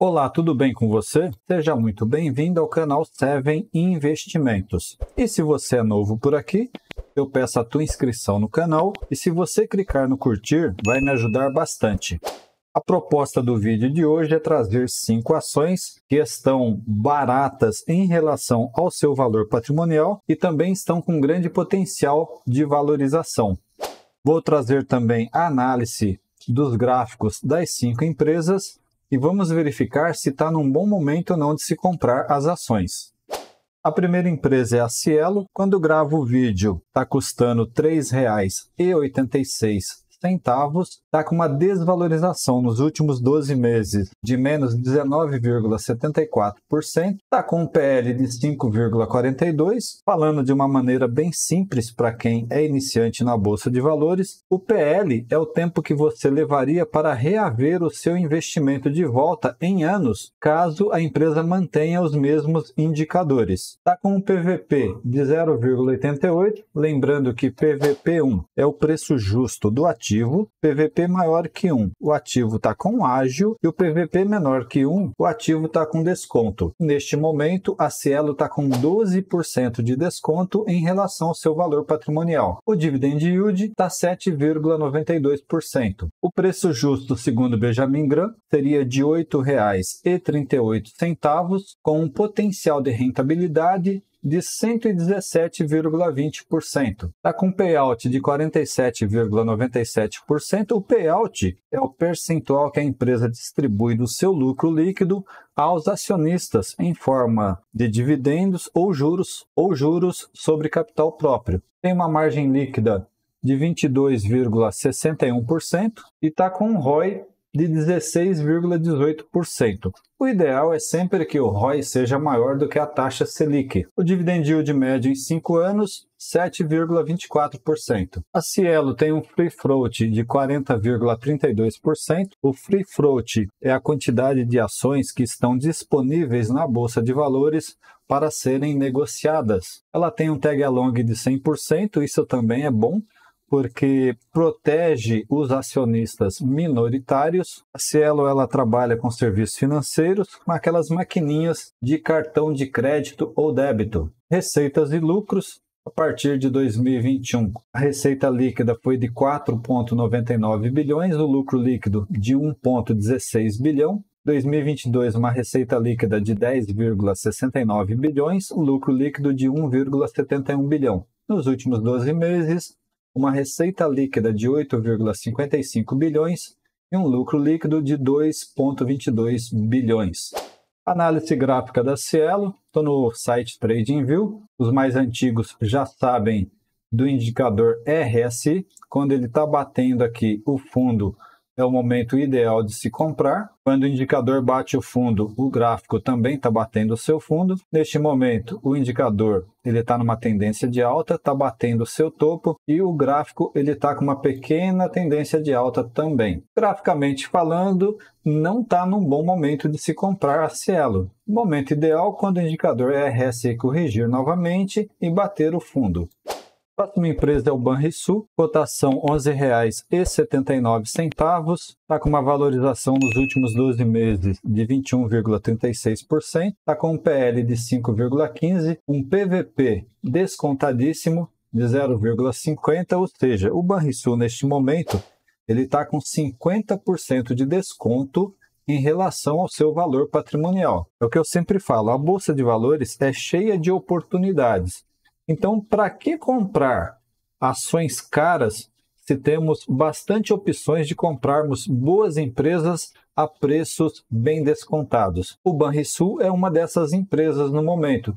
Olá, tudo bem com você? Seja muito bem-vindo ao canal 7 Investimentos. E se você é novo por aqui, eu peço a tua inscrição no canal e se você clicar no curtir, vai me ajudar bastante. A proposta do vídeo de hoje é trazer cinco ações que estão baratas em relação ao seu valor patrimonial e também estão com grande potencial de valorização. Vou trazer também a análise dos gráficos das cinco empresas e vamos verificar se está num bom momento ou não de se comprar as ações. A primeira empresa é a Cielo. Quando gravo o vídeo, está custando R$ 3,86 está com uma desvalorização nos últimos 12 meses de menos 19,74%, está com um PL de 5,42%. Falando de uma maneira bem simples para quem é iniciante na Bolsa de Valores, o PL é o tempo que você levaria para reaver o seu investimento de volta em anos, caso a empresa mantenha os mesmos indicadores. Está com um PVP de 0,88, lembrando que PVP1 é o preço justo do ativo, PVP maior que 1, o ativo está com ágio e o PVP menor que 1, o ativo está com desconto. Neste momento, a Cielo está com 12% de desconto em relação ao seu valor patrimonial. O dividend yield está 7,92%. O preço justo, segundo Benjamin Graham, seria de R$ 8,38, com um potencial de rentabilidade de 117,20%. Está com payout de 47,97%. O payout é o percentual que a empresa distribui do seu lucro líquido aos acionistas em forma de dividendos ou juros ou juros sobre capital próprio. Tem uma margem líquida de 22,61% e está com um ROI de 16,18%. O ideal é sempre que o ROI seja maior do que a taxa Selic. O dividend yield médio em 5 anos, 7,24%. A Cielo tem um free float de 40,32%. O free float é a quantidade de ações que estão disponíveis na bolsa de valores para serem negociadas. Ela tem um tag along de 100%, isso também é bom porque protege os acionistas minoritários. A Cielo ela trabalha com serviços financeiros, com aquelas maquininhas de cartão de crédito ou débito. Receitas e lucros a partir de 2021. A receita líquida foi de 4,99 bilhões, o lucro líquido de 1,16 bilhão. 2022, uma receita líquida de 10,69 bilhões, o lucro líquido de 1,71 bilhão. Nos últimos 12 meses, uma receita líquida de 8,55 bilhões e um lucro líquido de 2,22 bilhões. Análise gráfica da Cielo, estou no site TradingView. Os mais antigos já sabem do indicador RSI, quando ele está batendo aqui o fundo é o momento ideal de se comprar. Quando o indicador bate o fundo, o gráfico também está batendo o seu fundo. Neste momento, o indicador ele está numa tendência de alta, está batendo o seu topo e o gráfico ele está com uma pequena tendência de alta também. Graficamente falando, não está num bom momento de se comprar a Cielo. Momento ideal quando o indicador RSE corrigir novamente e bater o fundo. Próxima empresa é o Banrisul, cotação R$ 11,79, está com uma valorização nos últimos 12 meses de 21,36%, está com um PL de 5,15, um PVP descontadíssimo de 0,50, ou seja, o Banrisul neste momento ele está com 50% de desconto em relação ao seu valor patrimonial. É o que eu sempre falo, a bolsa de valores é cheia de oportunidades. Então, para que comprar ações caras se temos bastante opções de comprarmos boas empresas a preços bem descontados. O Banrisul é uma dessas empresas no momento,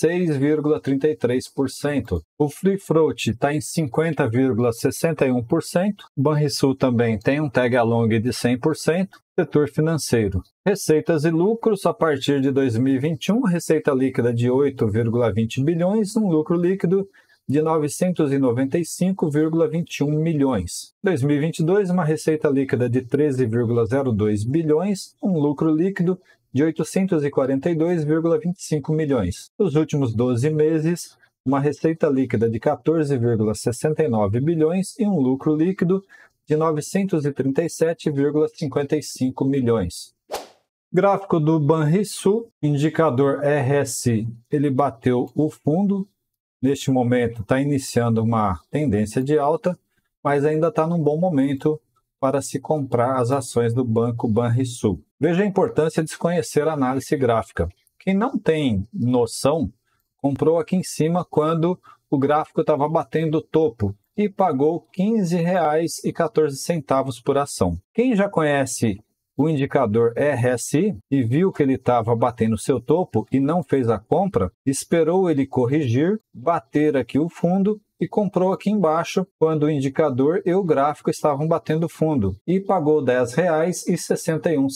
6,33%. O Free Float está em 50,61%. Banrisul também tem um tag along de 100%. Setor financeiro. Receitas e lucros a partir de 2021, receita líquida de 8,20 bilhões, um lucro líquido de 995,21 milhões. 2022, uma receita líquida de 13,02 bilhões, um lucro líquido de 842,25 milhões. Nos últimos 12 meses, uma receita líquida de 14,69 bilhões e um lucro líquido de 937,55 milhões. Gráfico do Banrisul, indicador RSI, ele bateu o fundo. Neste momento está iniciando uma tendência de alta, mas ainda está num bom momento para se comprar as ações do Banco Banrisul. Veja a importância de se conhecer a análise gráfica. Quem não tem noção, comprou aqui em cima quando o gráfico estava batendo o topo e pagou R$ 15,14 por ação. Quem já conhece o indicador RSI e viu que ele estava batendo seu topo e não fez a compra, esperou ele corrigir, bater aqui o fundo e comprou aqui embaixo quando o indicador e o gráfico estavam batendo fundo e pagou R$ 10,61.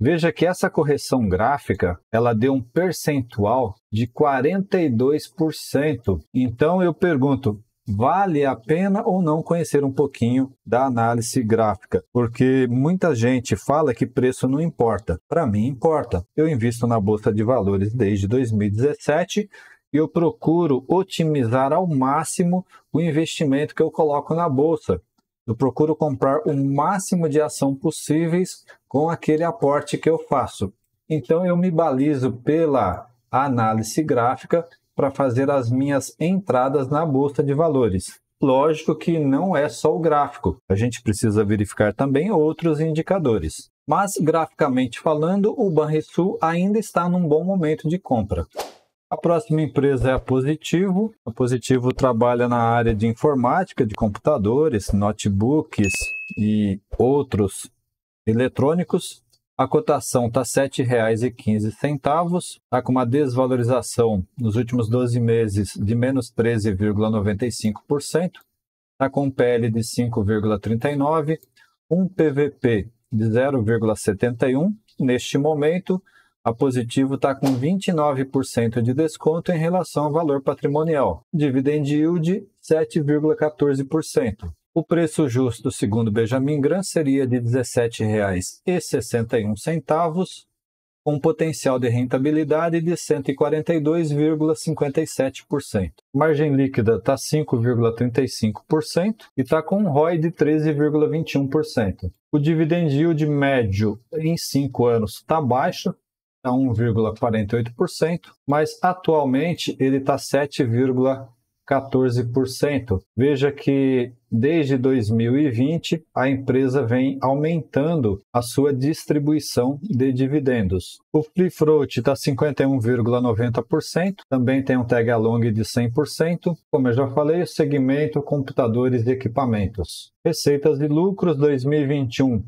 Veja que essa correção gráfica, ela deu um percentual de 42%. Então eu pergunto, vale a pena ou não conhecer um pouquinho da análise gráfica, porque muita gente fala que preço não importa. Para mim importa. Eu invisto na bolsa de valores desde 2017 eu procuro otimizar ao máximo o investimento que eu coloco na bolsa. Eu procuro comprar o máximo de ação possíveis com aquele aporte que eu faço. Então eu me balizo pela análise gráfica para fazer as minhas entradas na bolsa de valores. Lógico que não é só o gráfico, a gente precisa verificar também outros indicadores. Mas graficamente falando, o Banrisul ainda está num bom momento de compra. A próxima empresa é a Positivo. A Positivo trabalha na área de informática, de computadores, notebooks e outros eletrônicos. A cotação está R$ 7,15, está com uma desvalorização nos últimos 12 meses de menos 13,95%, está com um PL de 5,39, um PVP de 0,71. Neste momento, a Positivo está com 29% de desconto em relação ao valor patrimonial. Dividend yield 7,14%. O preço justo, segundo Benjamin Gran, seria de R$ 17,61, com potencial de rentabilidade de 142,57%. Margem líquida está 5,35% e está com um ROI de 13,21%. O dividend yield médio em 5 anos está baixo, Tá a 1,48%, mas atualmente ele está 7,14%. Veja que desde 2020 a empresa vem aumentando a sua distribuição de dividendos. O free float está 51,90%, também tem um tag along de 100%, como eu já falei, o segmento computadores e equipamentos. Receitas de lucros 2021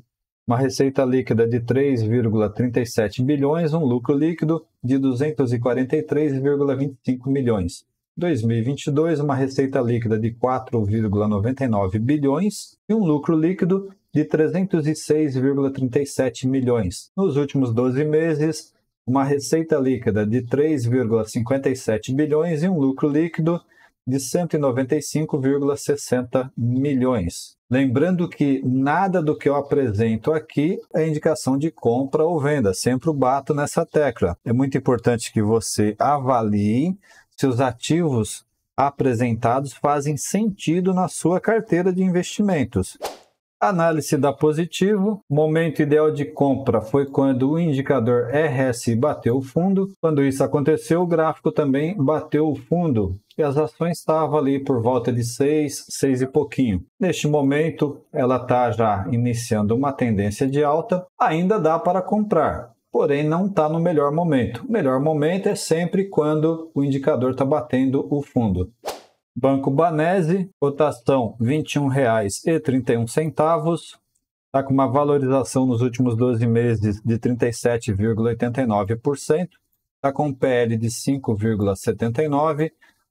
uma receita líquida de 3,37 bilhões, um lucro líquido de 243,25 milhões. 2022, uma receita líquida de 4,99 bilhões e um lucro líquido de 306,37 milhões. Nos últimos 12 meses, uma receita líquida de 3,57 bilhões e um lucro líquido de 195,60 milhões. Lembrando que nada do que eu apresento aqui é indicação de compra ou venda, sempre bato nessa tecla. É muito importante que você avalie se os ativos apresentados fazem sentido na sua carteira de investimentos. Análise da positivo. Momento ideal de compra foi quando o indicador RS bateu o fundo. Quando isso aconteceu, o gráfico também bateu o fundo e as ações estavam ali por volta de 6, 6 e pouquinho. Neste momento, ela está já iniciando uma tendência de alta. Ainda dá para comprar, porém não está no melhor momento. O melhor momento é sempre quando o indicador está batendo o fundo. Banco Banese, cotação R$ 21,31. Está com uma valorização nos últimos 12 meses de 37,89%. Está com um PL de 5,79%,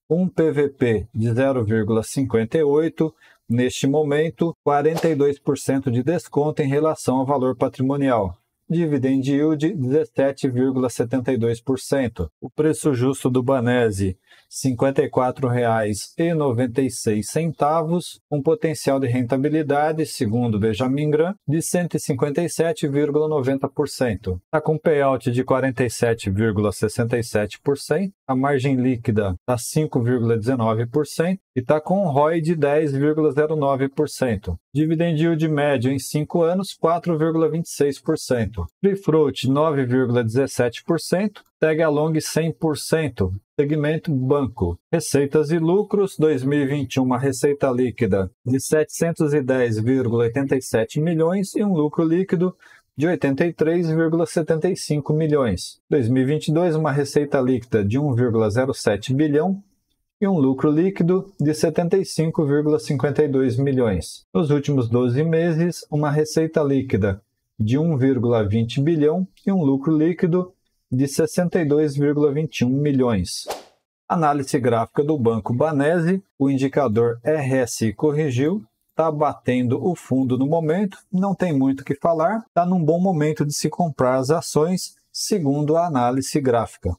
um PVP de 0,58%. Neste momento, 42% de desconto em relação ao valor patrimonial dividend yield 17,72%, o preço justo do Banese R$ 54,96, um potencial de rentabilidade, segundo Benjamin Graham, de 157,90%. Está com payout de 47,67%, a margem líquida está 5,19%, e está com um ROI de 10,09%. Dividend yield médio em 5 anos, 4,26%. Free float, 9,17%. Tag along, 100%. Segmento banco. Receitas e lucros, 2021, uma receita líquida de 710,87 milhões e um lucro líquido de 83,75 milhões. 2022, uma receita líquida de 1,07 bilhão e um lucro líquido de 75,52 milhões. Nos últimos 12 meses, uma receita líquida de 1,20 bilhão e um lucro líquido de 62,21 milhões. Análise gráfica do Banco Banese, o indicador RSI corrigiu, está batendo o fundo no momento, não tem muito o que falar, está num bom momento de se comprar as ações, segundo a análise gráfica.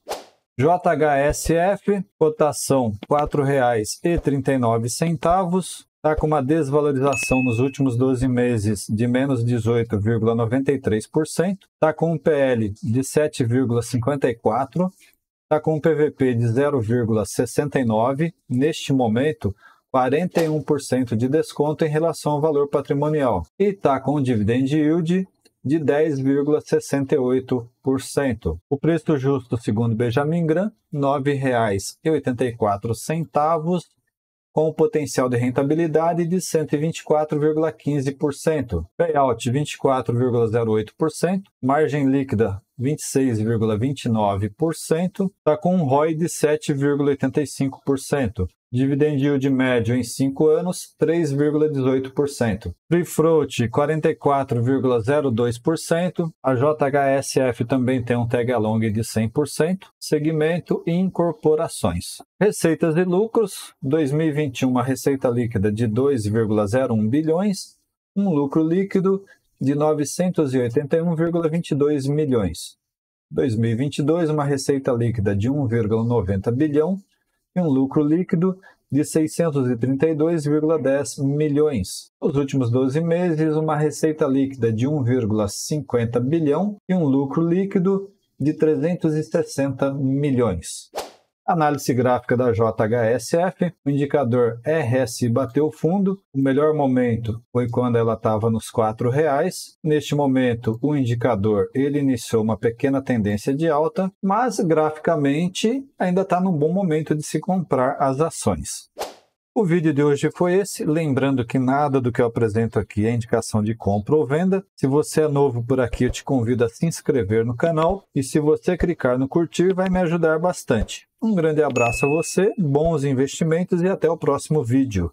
JHSF, cotação R$ 4,39. Está com uma desvalorização nos últimos 12 meses de menos 18,93%. Está com um PL de 7,54%. Está com um PVP de 0,69%. Neste momento, 41% de desconto em relação ao valor patrimonial. E está com um dividend yield de 10,68%. O preço justo, segundo Benjamin Graham, R$ 9,84, com potencial de rentabilidade de 124,15%. Payout 24,08%, margem líquida 26,29%, está com um ROI de 7,85% dividend yield médio em 5 anos, 3,18%. Free Float, 44,02%. A JHSF também tem um tag along de 100%. Segmento e incorporações. Receitas e lucros, 2021 uma receita líquida de 2,01 bilhões, um lucro líquido de 981,22 milhões. 2022 uma receita líquida de 1,90 bilhão, e um lucro líquido de 632,10 milhões. Nos últimos 12 meses, uma receita líquida de 1,50 bilhão e um lucro líquido de 360 milhões. Análise gráfica da JHSF, o indicador RSI bateu fundo, o melhor momento foi quando ela estava nos R$ reais. Neste momento, o indicador ele iniciou uma pequena tendência de alta, mas graficamente ainda está num bom momento de se comprar as ações. O vídeo de hoje foi esse. Lembrando que nada do que eu apresento aqui é indicação de compra ou venda. Se você é novo por aqui, eu te convido a se inscrever no canal e se você clicar no curtir, vai me ajudar bastante. Um grande abraço a você, bons investimentos e até o próximo vídeo.